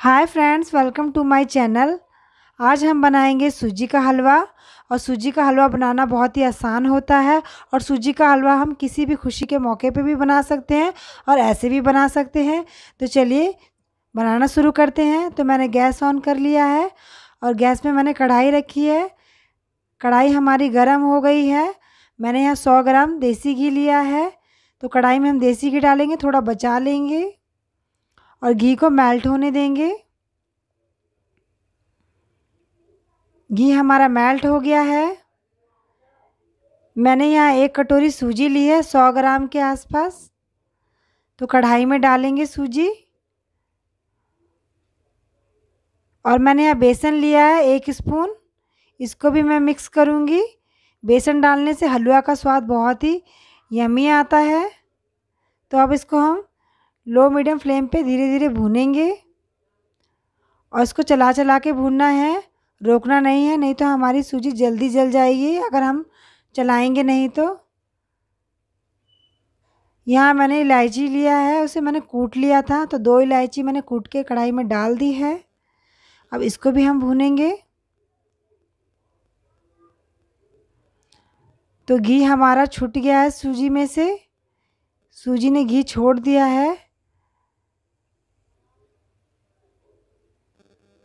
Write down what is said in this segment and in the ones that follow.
hi friends welcome to my channel आज हम बनाएंगे सूजी का हलवा और सूजी का हलवा बनाना बहुत ही आसान होता है और सूजी का हलवा हम किसी भी खुशी के मौके पे भी बना सकते हैं और ऐसे भी बना सकते हैं तो चलिए बनाना शुरू करते हैं तो मैंने गैस ऑन कर लिया है और गैस में मैंने कढ़ाई रखी है कढ़ाई हमारी गर्म हो गई है मैंने यहाँ सौ ग्राम देसी घी लिया है तो कढ़ाई में हम देसी घी डालेंगे थोड़ा बचा लेंगे और घी को मेल्ट होने देंगे घी हमारा मेल्ट हो गया है मैंने यहाँ एक कटोरी सूजी ली है सौ ग्राम के आसपास तो कढ़ाई में डालेंगे सूजी और मैंने यहाँ बेसन लिया है एक स्पून इसको भी मैं मिक्स करूँगी बेसन डालने से हलवा का स्वाद बहुत ही यमी आता है तो अब इसको हम लो मीडियम फ्लेम पे धीरे धीरे भूनेंगे और इसको चला चला के भूनना है रोकना नहीं है नहीं तो हमारी सूजी जल्दी जल जाएगी अगर हम चलाएंगे नहीं तो यहाँ मैंने इलायची लिया है उसे मैंने कूट लिया था तो दो इलायची मैंने कूट के कढ़ाई में डाल दी है अब इसको भी हम भूनेंगे तो घी हमारा छूट गया है सूजी में से सूजी ने घी छोड़ दिया है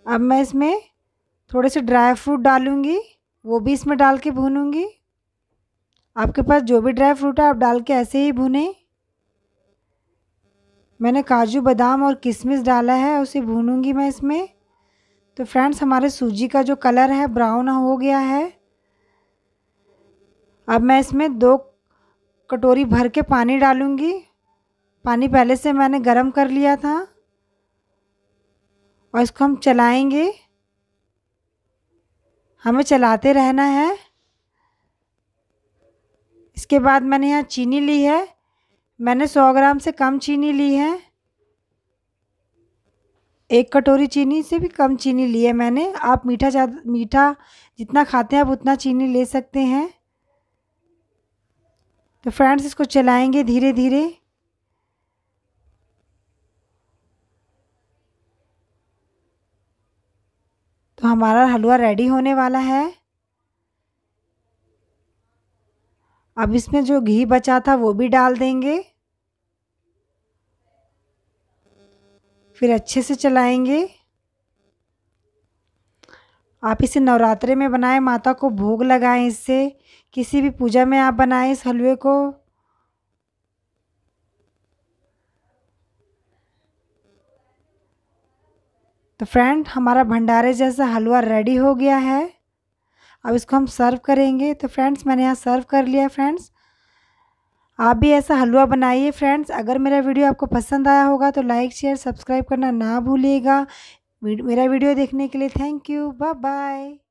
अब मैं इसमें थोड़े से ड्राई फ्रूट डालूँगी वो भी इसमें डाल के भूनूँगी आपके पास जो भी ड्राई फ्रूट है आप डाल के ऐसे ही भूनें मैंने काजू बादाम और किशमिश डाला है उसे भूनूँगी मैं इसमें तो फ्रेंड्स हमारे सूजी का जो कलर है ब्राउन हो गया है अब मैं इसमें दो कटोरी भर के पानी डालूँगी पानी पहले से मैंने गरम कर लिया था और इसको हम चलाएंगे हमें चलाते रहना है इसके बाद मैंने यहाँ चीनी ली है मैंने सौ ग्राम से कम चीनी ली है एक कटोरी चीनी से भी कम चीनी ली है मैंने आप मीठा ज़्यादा मीठा जितना खाते हैं आप उतना चीनी ले सकते हैं तो फ्रेंड्स इसको चलाएंगे धीरे धीरे तो हमारा हलवा रेडी होने वाला है अब इसमें जो घी बचा था वो भी डाल देंगे फिर अच्छे से चलाएंगे आप इसे नवरात्रे में बनाएं माता को भोग लगाएं इससे किसी भी पूजा में आप बनाएं इस हलवे को तो फ्रेंड हमारा भंडारे जैसा हलवा रेडी हो गया है अब इसको हम सर्व करेंगे तो फ्रेंड्स मैंने यहाँ सर्व कर लिया फ्रेंड्स आप भी ऐसा हलवा बनाइए फ्रेंड्स अगर मेरा वीडियो आपको पसंद आया होगा तो लाइक शेयर सब्सक्राइब करना ना भूलिएगा मेरा वीडियो देखने के लिए थैंक यू बाय बाय